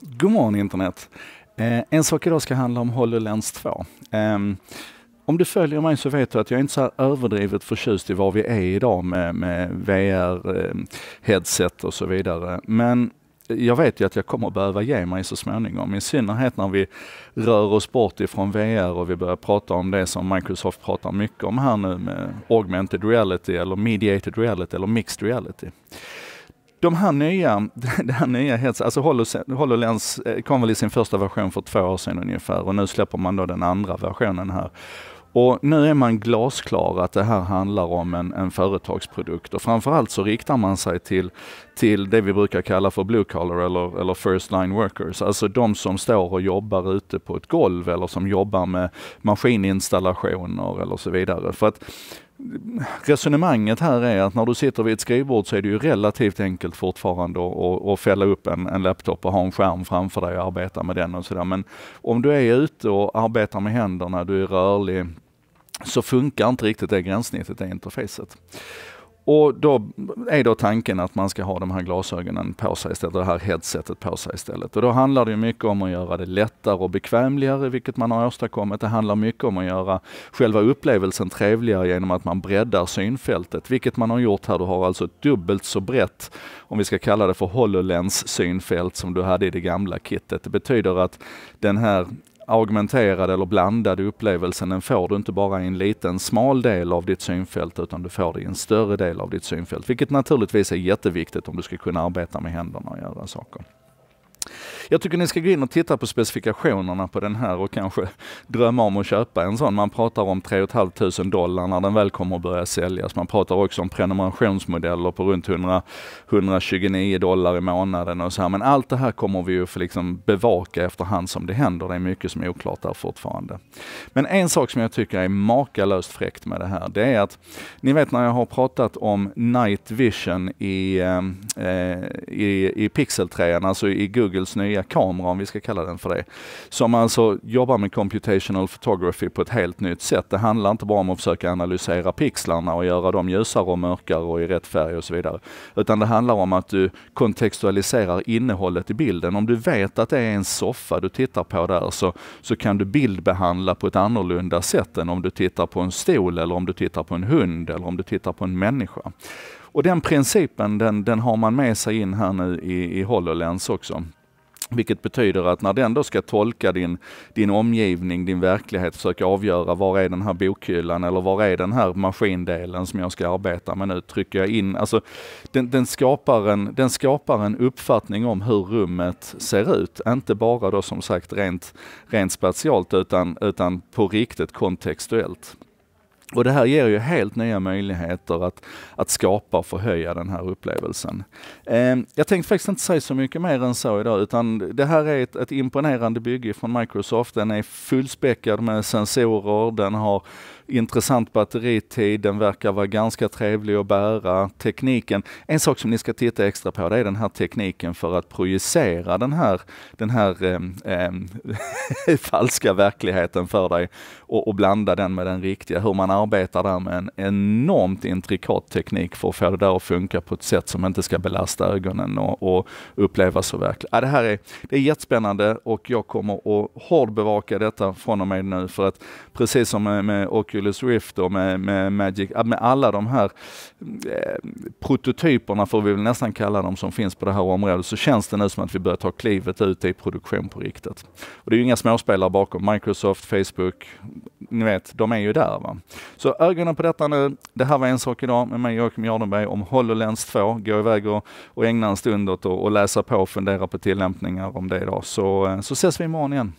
God morgon internet! Eh, en sak idag ska handla om HoloLens 2. Eh, om du följer mig så vet du att jag är inte så överdrivet förtjust i var vi är idag med, med VR-headset ehm, och så vidare. Men jag vet ju att jag kommer behöva ge mig så småningom, i synnerhet när vi rör oss bort ifrån VR och vi börjar prata om det som Microsoft pratar mycket om här nu med augmented reality eller mediated reality eller mixed reality. De här nya, det här nya heads, alltså HoloLens eh, kom väl i sin första version för två år sedan ungefär och nu släpper man då den andra versionen här. Och nu är man glasklar att det här handlar om en, en företagsprodukt och framförallt så riktar man sig till, till det vi brukar kalla för blue collar eller, eller first line workers, alltså de som står och jobbar ute på ett golv eller som jobbar med maskininstallationer eller så vidare. För att resonemanget här är att när du sitter vid ett skrivbord så är det ju relativt enkelt fortfarande att, att fälla upp en, en, laptop och ha en skärm framför dig och arbeta med den och sådär. Men om du är ute och arbetar med händerna, du är rörlig, så funkar inte riktigt det gränssnittet i interfacet. Och då är då tanken att man ska ha de här glasögonen på sig istället, det här headsetet på sig istället. Och då handlar det mycket om att göra det lättare och bekvämligare, vilket man har åstadkommit. Det handlar mycket om att göra själva upplevelsen trevligare genom att man breddar synfältet, vilket man har gjort här. Du har alltså ett dubbelt så brett, om vi ska kalla det för HoloLens synfält, som du hade i det gamla kittet. Det betyder att den här augmenterade eller blandade upplevelsen, den får du inte bara i en liten smal del av ditt synfält utan du får det i en större del av ditt synfält. Vilket naturligtvis är jätteviktigt om du ska kunna arbeta med händerna och göra saker. Jag tycker ni ska gå in och titta på specifikationerna på den här och kanske drömma om att köpa en sån. Man pratar om 3 500 dollar när den väl kommer att börja säljas. Man pratar också om prenumerationsmodeller på runt 100, 129 dollar i månaden och så här. Men allt det här kommer vi ju för liksom bevaka efterhand som det händer. Det är mycket som är oklart där fortfarande. Men en sak som jag tycker är makalöst fräckt med det här, det är att ni vet när jag har pratat om night vision i, eh, eh i, i Pixel 3, alltså i Googles nya nya kamera, om vi ska kalla den för det, som alltså jobbar med computational photography på ett helt nytt sätt. Det handlar inte bara om att försöka analysera pixlarna och göra dem ljusare och mörkare och i rätt färg och så vidare, utan det handlar om att du kontextualiserar innehållet i bilden. Om du vet att det är en soffa du tittar på där så, så kan du bildbehandla på ett annorlunda sätt än om du tittar på en stol eller om du tittar på en hund eller om du tittar på en människa. Och den principen den, den har man med sig in här nu i, i HoloLens också. Vilket betyder att när den då ska tolka din, din omgivning, din verklighet, försöka avgöra var är den här bokhyllan eller var är den här maskindelen som jag ska arbeta med nu, trycker jag in. Alltså, den, den, skapar en, den skapar en uppfattning om hur rummet ser ut, inte bara då som sagt rent, rent spatialt utan, utan på riktigt kontextuellt. Och det här ger ju helt nya möjligheter att, att skapa och förhöja den här upplevelsen. Eh, jag tänkte faktiskt inte säga så mycket mer än så idag, utan det här är ett, ett imponerande bygge från Microsoft. Den är fullspäckad med sensorer, den har intressant batteritid, den verkar vara ganska trevlig att bära. Tekniken, en sak som ni ska titta extra på det är den här tekniken för att projicera den här, den här eh, falska verkligheten för dig och, och, blanda den med den riktiga. Hur man arbetar där med en enormt intrikat teknik för att få det där att funka på ett sätt som inte ska belasta ögonen och, och upplevas så verkligt. Ja, det här är, det är jättespännande och jag kommer att hårdbevaka detta från och med nu för att precis som med, med och Oculus Rift och med, med Magic, med alla de här eh, prototyperna får vi väl nästan kalla dem som finns på det här området, så känns det nu som att vi börjar ta klivet ut i produktion på riktigt. Och det är ju inga småspelare bakom, Microsoft, Facebook, ni vet, de är ju där. Va? Så ögonen på detta nu. Det här var en sak idag med mig Joakim Jardenberg om HoloLens 2. Gå iväg och, och ägna en stund åt att läsa på och fundera på tillämpningar om det idag. Så, eh, så ses vi imorgon igen.